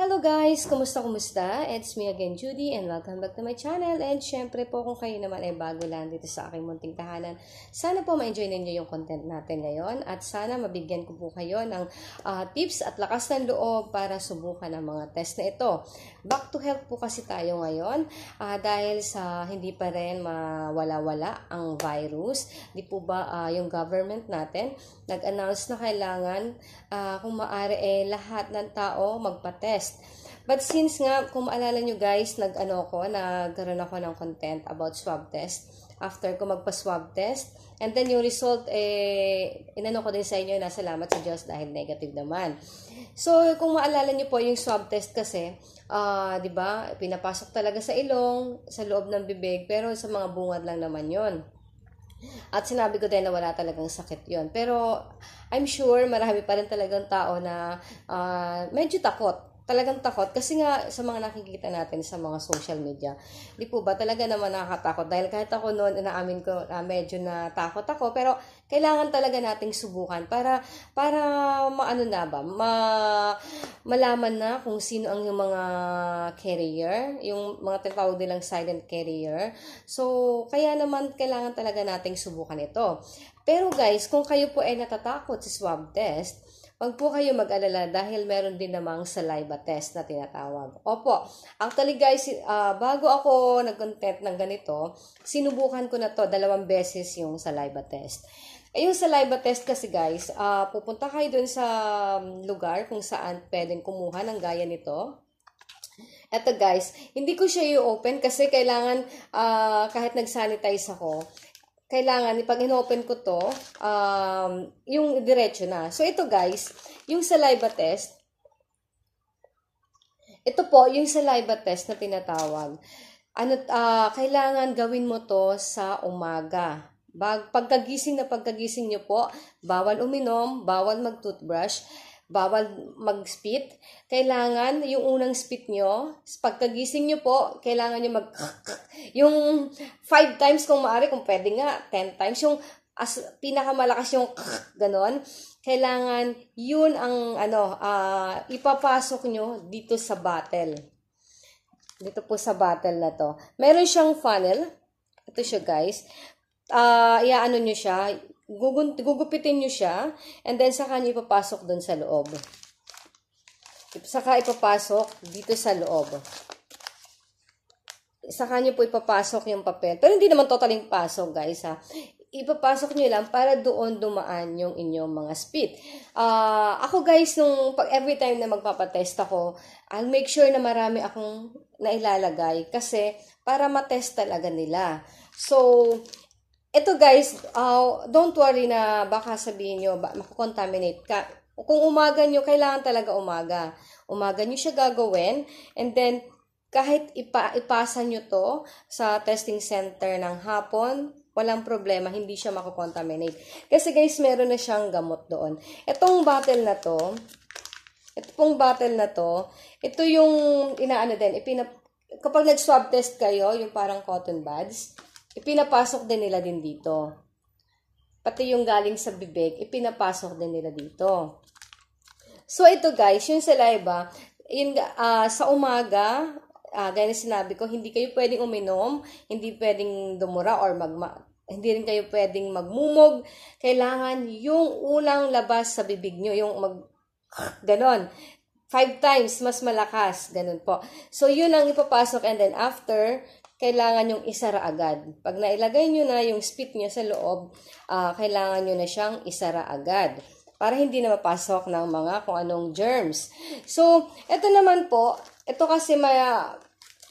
Hello guys! Kumusta kumusta? It's me again Judy and welcome back to my channel. And syempre po kung kayo naman ay bago lang dito sa aking munting tahanan, sana po ma-enjoy ninyo yung content natin ngayon at sana mabigyan ko po kayo ng uh, tips at lakas ng loob para subukan ang mga test na ito. Back to health po kasi tayo ngayon uh, dahil sa hindi pa rin mawala-wala ang virus. Di po ba uh, yung government natin nag-announce na kailangan uh, kung maaari eh, lahat ng tao magpa-test guest. But since nga, kung maalala nyo guys, nag-ano ko, nagkaroon ako ng content about swab test after ko magpa-swab test. And then yung result, eh, inano ko din sa inyo na salamat sa Diyos dahil negative naman. So, kung maalala nyo po yung swab test kasi, uh, di ba, pinapasok talaga sa ilong, sa loob ng bibig, pero sa mga bungad lang naman yon at sinabi ko din na wala talagang sakit yon Pero I'm sure marami pa rin talagang tao na uh, medyo takot talagang takot kasi nga sa mga nakikita natin sa mga social media, di po ba talaga naman nakakatakot dahil kahit ako noon inaamin ko na uh, medyo na takot ako pero kailangan talaga nating subukan para para maano na ba ma, malaman na kung sino ang yung mga carrier, yung mga tinatawag nilang silent carrier. So kaya naman kailangan talaga nating subukan ito. Pero guys, kung kayo po ay natatakot sa si swab test, Huwag po kayo mag-alala dahil meron din namang saliva test na tinatawag. Opo, actually guys, uh, bago ako nag-content ng ganito, sinubukan ko na to dalawang beses yung saliva test. Eh, yung saliva test kasi guys, uh, pupunta kayo dun sa um, lugar kung saan pwedeng kumuha ng gaya nito. Ito guys, hindi ko siya i-open kasi kailangan uh, kahit nag-sanitize ako, kailangan, pag inopen ko to, um, yung diretso na. So, ito guys, yung saliva test, ito po, yung saliva test na tinatawag. Ano, uh, kailangan gawin mo to sa umaga. Bag, pagkagising na pagkagising nyo po, bawal uminom, bawal mag-toothbrush bawal mag-spit. Kailangan yung unang spit nyo, pagkagising nyo po, kailangan nyo mag Yung five times kung maaari, kung pwede nga, ten times. Yung as, pinakamalakas yung ganon. Kailangan yun ang ano, uh, ipapasok nyo dito sa battle. Dito po sa battle na to. Meron siyang funnel. Ito siya guys. Uh, ano nyo siya gugupitin nyo siya, and then saka nyo ipapasok dun sa loob. Saka ipapasok dito sa loob. Saka nyo po ipapasok yung papel. Pero hindi naman totaling pasok, guys, ha. Ipapasok nyo lang para doon dumaan yung inyong mga spit. Uh, ah, ako, guys, nung pag every time na magpapatest ako, I'll make sure na marami akong nailalagay kasi para matest talaga nila. So, ito guys, uh, don't worry na baka sabihin nyo, ba, makukontaminate ka. Kung umaga nyo, kailangan talaga umaga. Umaga nyo siya gagawin. And then, kahit ipa, ipasa nyo to sa testing center ng hapon, walang problema, hindi siya makukontaminate. Kasi guys, meron na siyang gamot doon. Itong bottle na to, ito pong bottle na to, ito yung inaano din, ipinap, kapag nag-swab test kayo, yung parang cotton buds, ipinapasok din nila din dito. Pati yung galing sa bibig, ipinapasok din nila dito. So, ito guys, yung saliva, yun, uh, sa umaga, uh, gaya sinabi ko, hindi kayo pwedeng uminom, hindi pwedeng dumura or magma hindi rin kayo pwedeng magmumog. Kailangan yung ulang labas sa bibig nyo, yung mag, ganon. Five times, mas malakas, ganon po. So, yun ang ipapasok and then after, kailangan yung isara agad. Pag nailagay nyo na yung spit niya sa loob, uh, kailangan nyo na siyang isara agad para hindi na mapasok ng mga kung anong germs. So, ito naman po, ito kasi maya,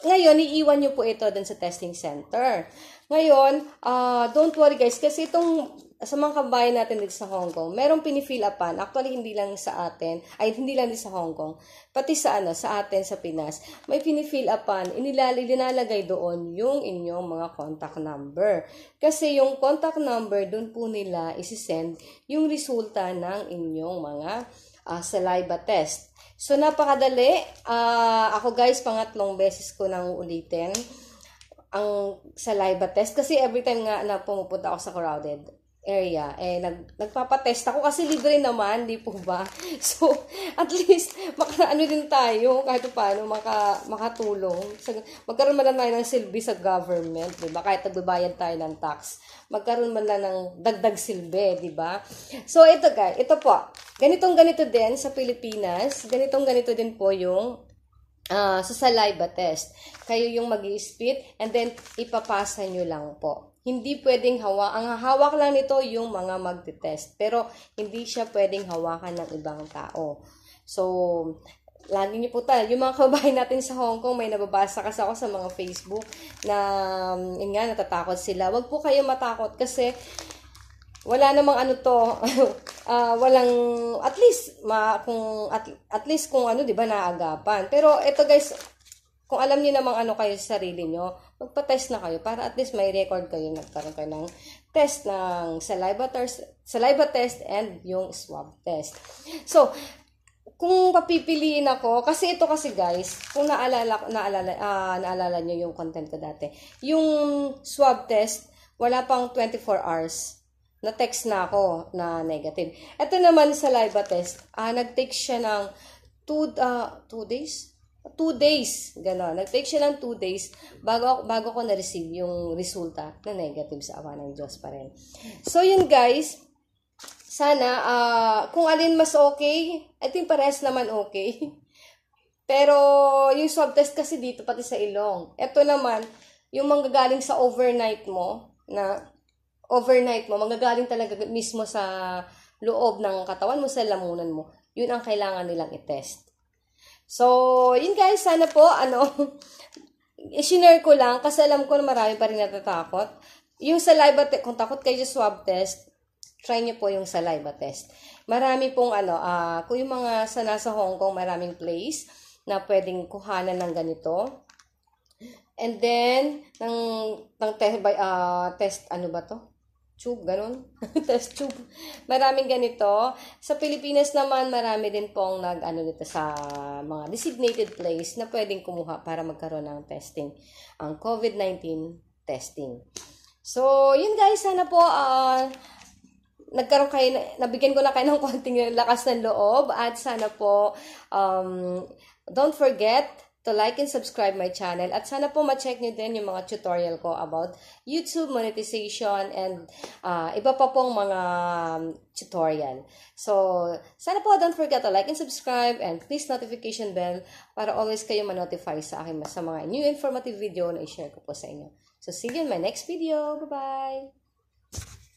ngayon, iiwan nyo po ito dun sa testing center. Ngayon, uh, don't worry guys, kasi itong sa mga kabayan natin dito sa Hong Kong, merong pinifill upan. Actually, hindi lang sa atin, ay hindi lang din sa Hong Kong, pati sa ano, sa atin, sa Pinas, may pinifill upan, inilali, linalagay doon yung inyong mga contact number. Kasi yung contact number, doon po nila isisend yung resulta ng inyong mga uh, saliva test. So, napakadali. Uh, ako guys, pangatlong beses ko nang ulitin ang saliva test kasi every time nga na pumupunta ako sa crowded area. Eh, nag, nagpapatest ako kasi libre naman, di po ba? So, at least, makaano din tayo, kahit paano, maka, makatulong. Sa, magkaroon man lang ng silbi sa government, di ba? Kahit nagbabayad tayo ng tax, magkaroon man lang ng dagdag silbi, di ba? So, ito guys, ito po. Ganitong ganito din sa Pilipinas, ganitong ganito din po yung uh, sa saliva test. Kayo yung mag spit and then ipapasa nyo lang po hindi pwedeng hawa. Ang hawak lang nito yung mga magte-test. Pero, hindi siya pwedeng hawakan ng ibang tao. So, lagi niyo po tayo. Yung mga kababayan natin sa Hong Kong, may nababasa kasi ako sa mga Facebook na, yun nga, natatakot sila. Huwag po kayo matakot kasi wala namang ano to, uh, walang, at least, ma, kung, at, at least kung ano, di ba, naagapan. Pero, ito guys, kung alam niyo namang ano kayo sa sarili niyo, magpa-test na kayo para at least may record kayo nagkaroon kayo ng test ng saliva test, saliva test and yung swab test. So, kung papipiliin ako, kasi ito kasi guys, kung naalala, naalala, uh, naalala nyo yung content ko dati, yung swab test, wala pang 24 hours, na-text na ako na negative. Ito naman sa saliva test, uh, nag-take siya ng 2 uh, ah, days, two days, gano'n. Nag-take siya lang two days bago, bago ko na-receive yung resulta na negative sa awa ng Diyos pa rin. So, yun guys, sana, uh, kung alin mas okay, I think parehas naman okay. Pero, yung swab test kasi dito, pati sa ilong. Ito naman, yung manggagaling sa overnight mo, na overnight mo, manggagaling talaga mismo sa loob ng katawan mo, sa lamunan mo, yun ang kailangan nilang i-test. So, yun guys, sana po, ano, isinare ko lang kasi alam ko na marami pa rin natatakot. Yung saliva test, kung takot kayo sa swab test, try nyo po yung saliva test. Marami pong ano, uh, kung yung mga sa nasa Hong Kong, maraming place na pwedeng kuhanan ng ganito. And then, ng, ng test, by, uh, test ano ba to? tube, ganun. test tube. Maraming ganito. Sa Pilipinas naman, marami din pong nag, ano nito, sa mga designated place na pwedeng kumuha para magkaroon ng testing. Ang COVID-19 testing. So, yun guys, sana po, uh, nagkaroon kayo, nabigyan ko na kayo ng konting lakas ng loob at sana po, um, don't forget, to like and subscribe my channel at sana po ma-check nyo din yung mga tutorial ko about YouTube monetization and uh, iba pa pong mga um, tutorial. So, sana po don't forget to like and subscribe and please notification bell para always kayo ma-notify sa akin sa mga new informative video na i-share ko po sa inyo. So, see you in my next video. Bye-bye!